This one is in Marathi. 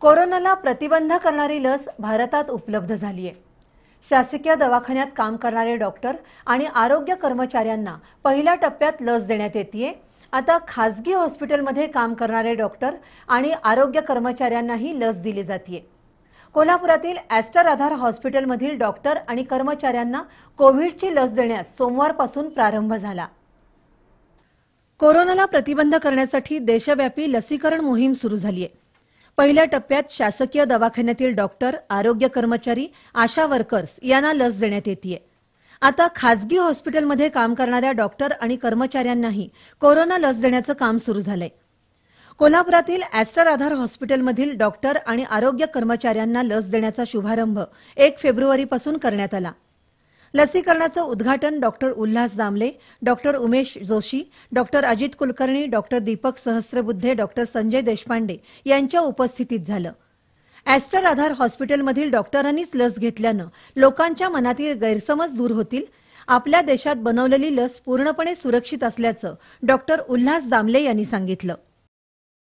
कोरोनाला प्रतिबंध करणारी लस भारतात उपलब्ध झाली आहे शासकीय दवाखान्यात काम करणारे डॉक्टर आणि आरोग्य कर्मचाऱ्यांना पहिल्या टप्प्यात लस देण्यात येते आता खासगी हॉस्पिटलमध्ये काम करणारे डॉक्टर आणि आरोग्य कर्मचाऱ्यांनाही लस दिली जाते कोल्हापुरातील ॲस्टर आधार हॉस्पिटलमधील डॉक्टर आणि कर्मचाऱ्यांना कोविडची लस देण्यास सोमवारपासून प्रारंभ झाला कोरोनाला प्रतिबंध करण्यासाठी देशव्यापी लसीकरण मोहीम सुरू झाली आहे पहिल्या टप्प्यात शासकीय दवाखान्यातील डॉक्टर आरोग्य कर्मचारी आशा वर्कर्स यांना लस देण्यात येते आता खाजगी हॉस्पिटलमध्ये काम करणाऱ्या डॉक्टर आणि कर्मचाऱ्यांनाही कोरोना लस देण्याचं काम सुरू झालंय कोल्हापुरातील ॲस्टर आधार हॉस्पिटलमधील डॉक्टर आणि आरोग्य कर्मचाऱ्यांना लस देण्याचा शुभारंभ एक फेब्रुवारीपासून करण्यात आला लसीकरणाचं उद्घाटन doctor Ulhas Damle doctor Umesh Joshi doctor Ajit Kulkarni doctor Deepak Sahasrabuddhe doctor Sanjay Deshpande यांच्या उपस्थितीत झालं एस्टर आधार हॉस्पिटलमधील डॉक्टरांनीच लस घेतल्यानं लोकांच्या मनातील गैरसमज दूर होतील आपल्या देशात बनवलेली लस पूर्णपणे सुरक्षित असल्याचं डॉक्टर उल्हास दामले यांनी सांगितलं